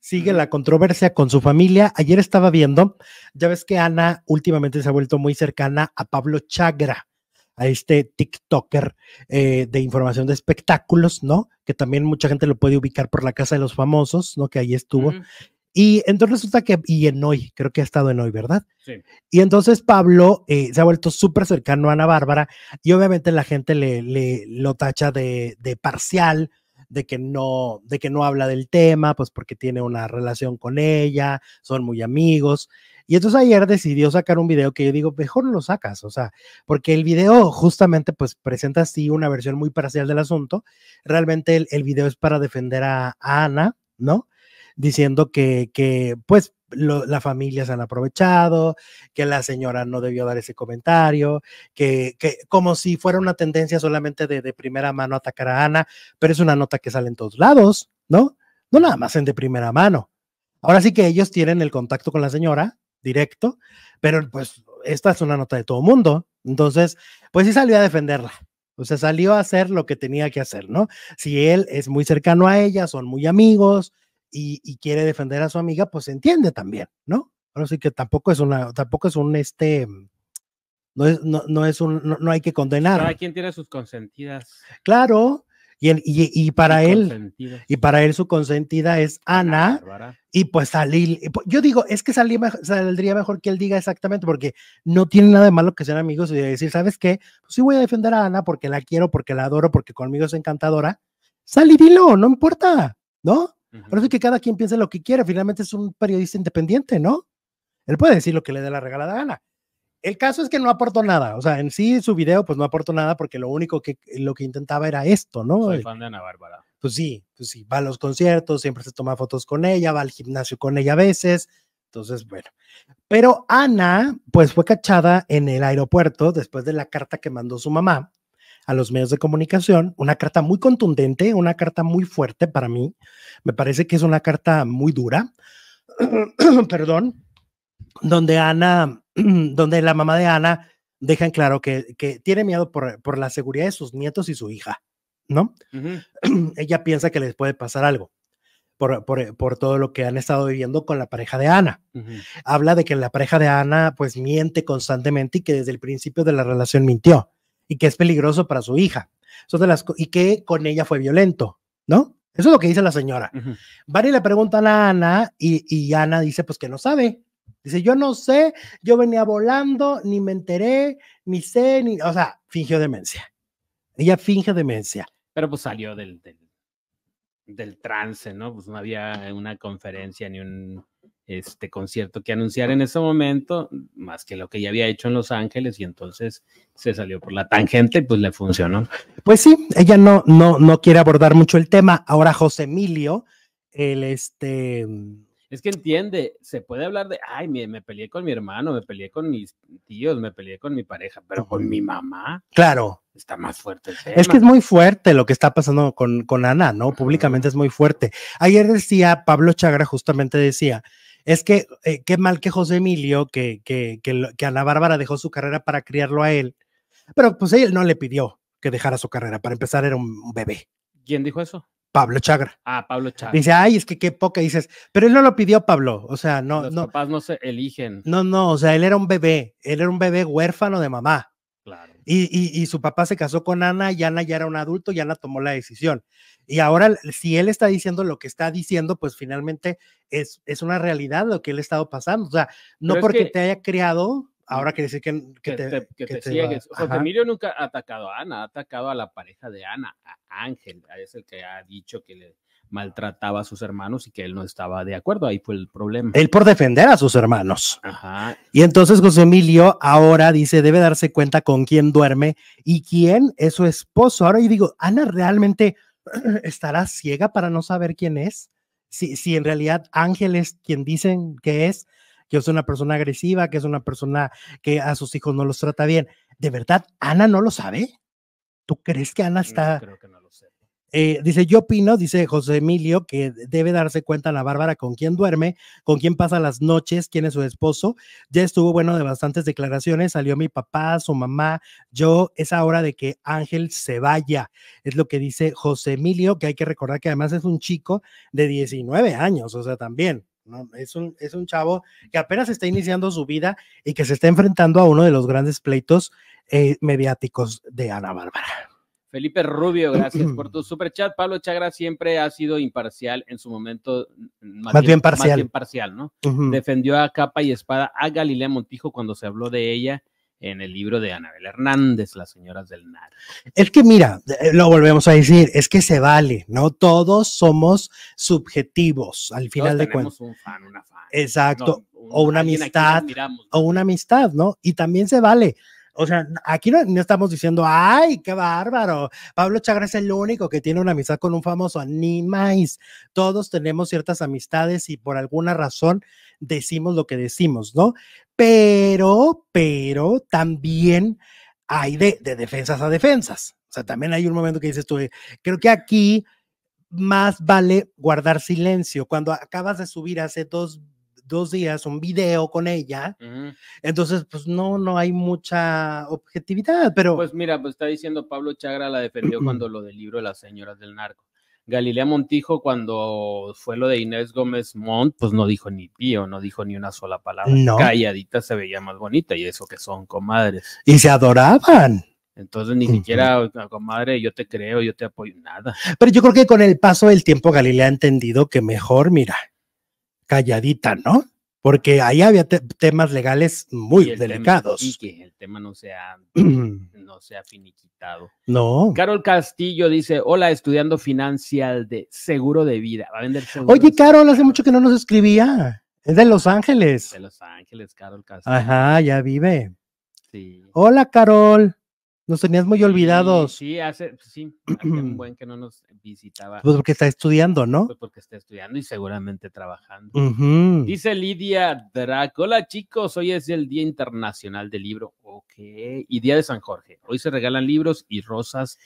sigue la controversia con su familia. Ayer estaba viendo, ya ves que Ana últimamente se ha vuelto muy cercana a Pablo Chagra, a este TikToker eh, de información de espectáculos, ¿no? Que también mucha gente lo puede ubicar por la Casa de los Famosos, ¿no? Que ahí estuvo. Y entonces resulta que, y en hoy, creo que ha estado en hoy, ¿verdad? Sí. Y entonces Pablo eh, se ha vuelto súper cercano a Ana Bárbara y obviamente la gente le, lo tacha de, de parcial, de que no, de que no habla del tema, pues porque tiene una relación con ella, son muy amigos. Y entonces ayer decidió sacar un video que yo digo, mejor no lo sacas, o sea, porque el video justamente pues presenta así una versión muy parcial del asunto. Realmente el, video es para defender a, Ana, ¿no? Diciendo que, que, pues la familia se han aprovechado, que la señora no debió dar ese comentario, que, como si fuera una tendencia solamente de, de, primera mano atacar a Ana, pero es una nota que sale en todos lados, ¿no? No nada más en de primera mano. Ahora sí que ellos tienen el contacto con la señora directo, pero pues esta es una nota de todo mundo. Entonces, pues sí salió a defenderla. O sea, salió a hacer lo que tenía que hacer, ¿no? Si él es muy cercano a ella, son muy amigos, y, quiere defender a su amiga, pues se entiende también, ¿no? Así sí que tampoco es una, tampoco es un este, no es, no, es un, no, hay que condenar. Cada quien tiene sus consentidas. Claro, y, y, y para él, y para él su consentida es ah, Ana, y pues salir, yo digo, es que salir, saldría mejor que él diga exactamente, porque no tiene nada de malo que sean amigos y decir, ¿sabes qué? Pues sí voy a defender a Ana porque la quiero, porque la adoro, porque conmigo es encantadora, salí dilo, no importa, ¿no? pero sí que cada quien piensa lo que quiere, finalmente es un periodista independiente, ¿no? Él puede decir lo que le dé la regalada gana. El caso es que no aportó nada, o sea, en sí su video pues no aportó nada porque lo único que lo que intentaba era esto, ¿no? Soy eh, fan de Ana Bárbara. Pues sí, pues sí, va a los conciertos, siempre se toma fotos con ella, va al gimnasio con ella a veces, entonces bueno. Pero Ana pues fue cachada en el aeropuerto después de la carta que mandó su mamá a los medios de comunicación, una carta muy contundente, una carta muy fuerte para mí. Me parece que es una carta muy dura, perdón, donde Ana, donde la mamá de Ana en claro que, tiene miedo por, la seguridad de sus nietos y su hija, ¿no? Ella piensa que les puede pasar algo. Por, todo lo que han estado viviendo con la pareja de Ana. Habla de que la pareja de Ana pues miente constantemente y que desde el principio de la relación mintió y que es peligroso para su hija. las, y que con ella fue violento, ¿no? Eso es lo que dice la señora. Uh le pregunta a Ana y, Ana dice pues que no sabe. Dice, yo no sé, yo venía volando, ni me enteré, ni sé, ni, o sea, fingió demencia. Ella finge demencia. Pero pues salió del, del trance, ¿no? Pues no había una conferencia ni un este concierto que anunciar en ese momento, más que lo que ya había hecho en Los Ángeles, y entonces se salió por la tangente y pues le funcionó. Pues sí, ella no, no, no quiere abordar mucho el tema. Ahora José Emilio, el este... Es que entiende, se puede hablar de, ay, me, peleé con mi hermano, me peleé con mis tíos, me peleé con mi pareja, pero con mi mamá. Claro. Está más fuerte. Es que es muy fuerte lo que está pasando con, con Ana, ¿no? Públicamente es muy fuerte. Ayer decía, Pablo Chagra justamente decía, es que eh, qué mal que José Emilio, que, que, que, que, Ana Bárbara dejó su carrera para criarlo a él, pero pues él no le pidió que dejara su carrera, para empezar era un bebé. ¿Quién dijo eso? Pablo Chagra. Ah, Pablo Chagra. Dice, ay, es que qué poca, dices, pero él no lo pidió Pablo, o sea, no. Los papás no se eligen. No, no, o sea, él era un bebé, él era un bebé huérfano de mamá. Claro. Y, y, su papá se casó con Ana y Ana ya era un adulto y Ana tomó la decisión. Y ahora, si él está diciendo lo que está diciendo, pues finalmente es, es una realidad lo que él ha estado pasando. O sea, no porque te haya creado ahora quiere decir que, te, que Emilio nunca ha atacado a Ana, ha atacado a la pareja de Ana, a Ángel, es el que ha dicho que le maltrataba a sus hermanos y que él no estaba de acuerdo. Ahí fue el problema. Él por defender a sus hermanos. Ajá. Y entonces José Emilio ahora dice, debe darse cuenta con quién duerme y quién es su esposo. Ahora yo digo, Ana realmente estará ciega para no saber quién es. Si, si en realidad Ángel es quien dicen que es, que es una persona agresiva, que es una persona que a sus hijos no los trata bien. ¿De verdad Ana no lo sabe? ¿Tú crees que Ana está... Eh, dice, yo opino, dice José Emilio, que debe darse cuenta la Bárbara con quién duerme, con quién pasa las noches, quién es su esposo. Ya estuvo bueno de bastantes declaraciones, salió mi papá, su mamá, yo, es hora de que Ángel se vaya, es lo que dice José Emilio, que hay que recordar que además es un chico de 19 años, o sea, también. ¿no? Es, un, es un chavo que apenas está iniciando su vida y que se está enfrentando a uno de los grandes pleitos eh, mediáticos de Ana Bárbara. Felipe Rubio, gracias por tu super chat. Pablo Chagra siempre ha sido imparcial en su momento. Mm, más, bien, parcial. ¿no? Defendió a capa y espada a Galilea Montijo cuando se habló de ella en el libro de Anabel Hernández, Las señoras del NAR. Es que mira, eh, lo volvemos a decir, es que se vale, ¿no? Todos somos subjetivos al final de cuentas. un fan, una fan. Exacto, o una amistad, o una amistad, ¿no? Y también se vale. O sea, aquí no, estamos diciendo, ay, qué bárbaro. Pablo Chagra es el único que tiene una amistad con un famoso, ni más. Todos tenemos ciertas amistades y por alguna razón decimos lo que decimos, ¿no? Pero, pero también hay de, de defensas a defensas. O sea, también hay un momento que dices tú, creo que aquí más vale guardar silencio. Cuando acabas de subir hace dos, dos días un video con ella, entonces, pues no, no hay mucha objetividad, pero... Pues mira, pues está diciendo Pablo Chagra la defendió cuando lo del libro de las señoras del narco. Galilea Montijo, cuando fue lo de Inés Gómez Mont, pues no dijo ni pío, no dijo ni una sola palabra. Calladita se veía más bonita y eso que son comadres. Y se adoraban. Entonces ni siquiera, ah, comadre, yo te creo, yo te apoyo, nada. Pero yo creo que con el paso del tiempo Galilea ha entendido que mejor, mira, calladita, ¿no? porque ahí había temas legales muy delicados. y que el tema no sea, no sea finiquitado. No. Carol Castillo dice, hola, estudiando financial de seguro de vida. Va a vender Oye, Carol, hace mucho que no nos escribía. Es de Los Ángeles. De Los Ángeles, Carol Castillo. Ajá, ya vive. Sí. Hola, Carol. Nos tenías muy olvidados. Sí, hace, sí, hace pues un buen que no nos visitaba. Pues porque está estudiando, ¿no? Pues porque está estudiando y seguramente trabajando. Dice Lidia Drac, hola chicos, hoy es el Día Internacional del Libro. Ok, y Día de San Jorge. Hoy se regalan libros y rosas